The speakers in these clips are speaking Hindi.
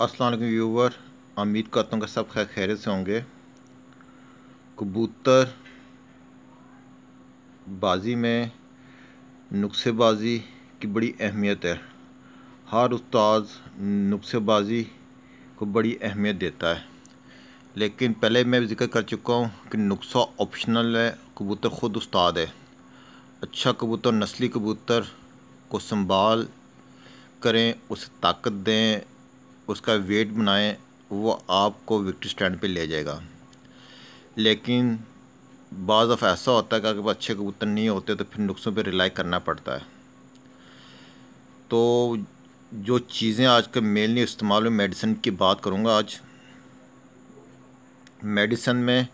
असल व्यूवर उम्मीद करता हूँ कि सब खैर खैर से होंगे कबूतर बाजी में नुस्खेबाजी की बड़ी अहमियत है हर उस्ताद नुस्खेबाजी को बड़ी अहमियत देता है लेकिन पहले मैं जिक्र कर चुका हूँ कि नुस्खा ऑप्शनल है कबूतर ख़ुद उस्ताद है अच्छा कबूतर नस्ली कबूतर को संभाल करें उसे ताकत दें उसका वेट बनाएं वो आपको विक्ट्री स्टैंड पे ले जाएगा लेकिन बाज़ ऑफ ऐसा होता है कि अगर अच्छे कबूतर नहीं होते तो फिर नुस्खों पे रिलाई करना पड़ता है तो जो चीज़ें आज कल मेनली इस्तेमाल में मेडिसिन की बात करूँगा आज मेडिसिन में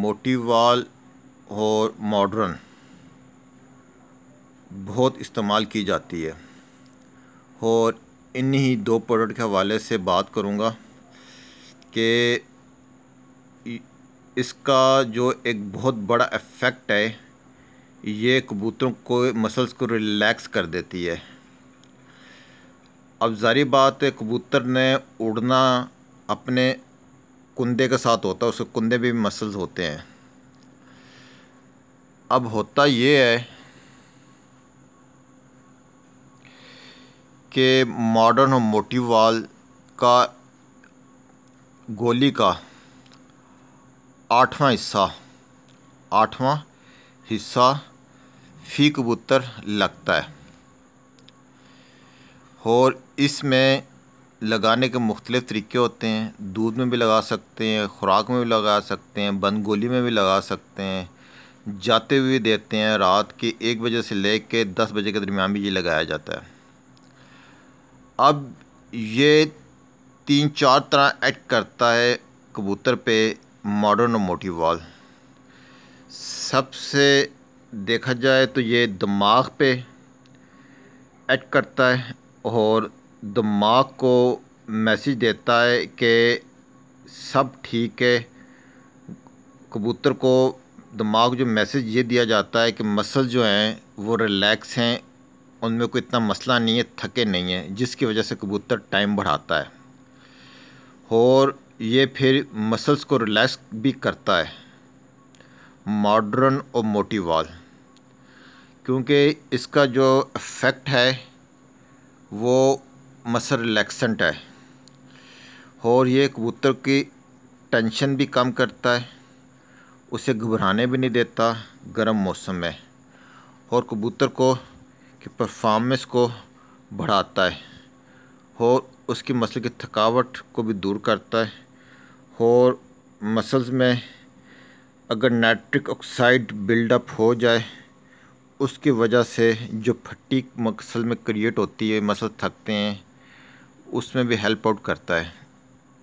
मोटिवाल और मॉडर्न बहुत इस्तेमाल की जाती है और इन्हीं ही दो प्रोडक्ट के हवाले से बात करूँगा कि इसका जो एक बहुत बड़ा इफ़ेक्ट है ये कबूतरों को मसल्स को रिलैक्स कर देती है अब जारी बात है कबूतर ने उड़ना अपने कुंदे के साथ होता है उसके कुंदे भी मसल्स होते हैं अब होता ये है के मॉडर्न और मोटिव वाल का गोली का आठवां हिस्सा आठवां हिस्सा फी कबूतर लगता है और इसमें लगाने के मुख्तलिफ़ तरीके होते हैं दूध में भी लगा सकते हैं ख़ुराक में भी लगा सकते हैं बंद गोली में भी लगा सकते हैं जाते हुए देते हैं रात के एक बजे से ले कर दस बजे के दरमियान भी ये लगाया जाता है अब ये तीन चार तरह एक्ट करता है कबूतर पे मॉडर्न वॉल सबसे देखा जाए तो ये दिमाग पे एक्ट करता है और दिमाग को मैसेज देता है कि सब ठीक है कबूतर को दिमाग जो मैसेज ये दिया जाता है कि मसल जो हैं वो रिलैक्स हैं उनमें कोई इतना मसला नहीं है थके नहीं है जिसकी वजह से कबूतर टाइम बढ़ाता है और ये फिर मसल्स को रिलैक्स भी करता है मॉडर्न और मोटिवाल क्योंकि इसका जो इफ़ेक्ट है वो मसल रिलैक्सेंट है और ये कबूतर की टेंशन भी कम करता है उसे घबराने भी नहीं देता गर्म मौसम में और कबूतर को की परफॉर्मेंस को बढ़ाता है और उसकी मसल की थकावट को भी दूर करता है और मसल्स में अगर नाइट्रिक ऑक्साइड बिल्डअप हो जाए उसकी वजह से जो फटीक मसल में क्रिएट होती है मसल थकते हैं उसमें भी हेल्प आउट करता है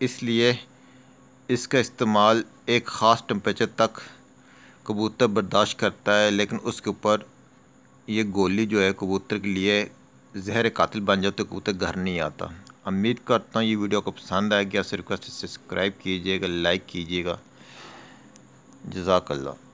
इसलिए इसका इस्तेमाल एक ख़ास टम्परेचर तक कबूतर बर्दाश्त करता है लेकिन उसके ऊपर ये गोली जो है कबूतर के लिए जहर कातिल बन जाओ कबूतर घर नहीं आता उम्मीद करता हूँ ये वीडियो आपको पसंद आएगी आपसे रिक्वेस्ट सब्सक्राइब कीजिएगा लाइक कीजिएगा जजाकल्ला